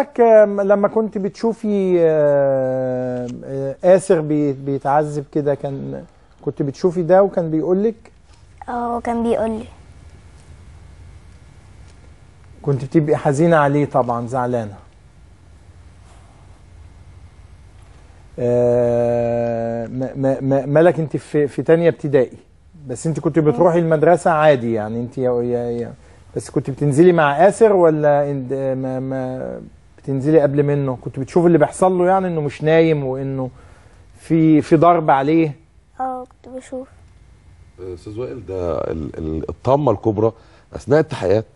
حضرتك لما كنت بتشوفي آسر بيتعذب كده كان كنت بتشوفي ده وكان بيقول لك؟ اه كان بيقول لي كنت بتبقي حزينة عليه طبعا زعلانة آه، مالك انت في, في تانية ابتدائي بس انت كنت بتروحي المدرسة عادي يعني انت يا يا يا بس كنت بتنزلي مع آسر ولا آه، ما ما بتنزلي قبل منه كنت بتشوف اللي بيحصل له يعني انه مش نايم وانه في في ضرب عليه اه كنت بشوف استاذ وائل ده الطامه الكبرى اثناء التحيات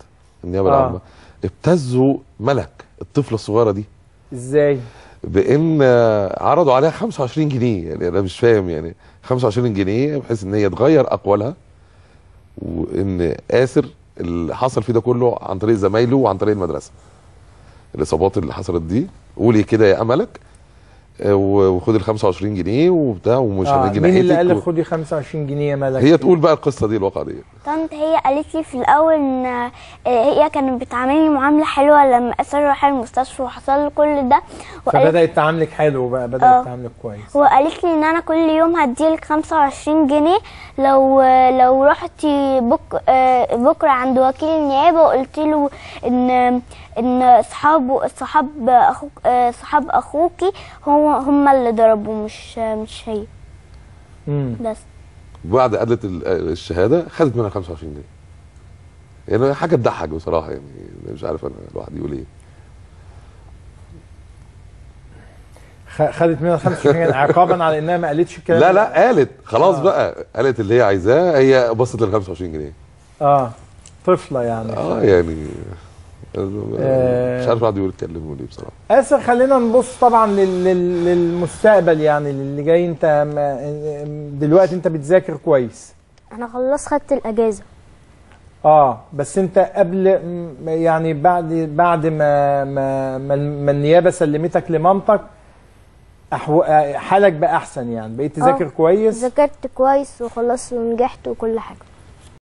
النيابه آه. العامه ابتزوا ملك الطفله الصغيره دي ازاي بان آه، عرضوا عليها 25 جنيه يعني انا مش فاهم يعني 25 جنيه بحيث ان هي تغير اقوالها وان اسر اللي حصل فيه ده كله عن طريق زمايله وعن طريق المدرسه الاصابات اللي حصلت دي قولي كده يا املك آه، وخد ال 25 جنيه وبتاع ومش آه هنجي مين اللي قال لك خدي 25 جنيه يا ملك هي تقول بقى القصه دي الواقعه دي طنط هي قالت لي في الاول ان آه، هي كانت بتعاملني معامله حلوه لما اسر راح المستشفى وحصل كل ده فبدات تعاملك حلو بقى بدات آه تعاملك كويس وقالت لي ان انا كل يوم هديلك 25 جنيه لو لو رحتي بك آه، بكره عند وكيل النيابه وقلت له ان ان صحاب صحاب اخوك صحاب اخوكي هو هو هم اللي ضربوا مش مش هي مم. بس وبعد قالت الشهاده خدت منها 25 جنيه يعني حاجه تضحك بصراحه يعني مش عارف انا الواحد يقول ايه خدت منها 25 جنيه عقابا على انها ما قالتش الكلام لا لا قالت خلاص آه. بقى قالت اللي هي عايزاه هي بصت لل 25 جنيه اه طفله يعني اه يعني آه، مش عارف يقول يتكلموا ليه بصراحه اسر خلينا نبص طبعا للمستقبل يعني اللي جاي انت دلوقتي انت بتذاكر كويس انا خلصت خدت الاجازه اه بس انت قبل يعني بعد بعد ما ما, ما النيابه سلمتك لمامتك أحو... حالك بقى احسن يعني بقيت تذاكر آه. كويس ذاكرت كويس وخلصت ونجحت وكل حاجه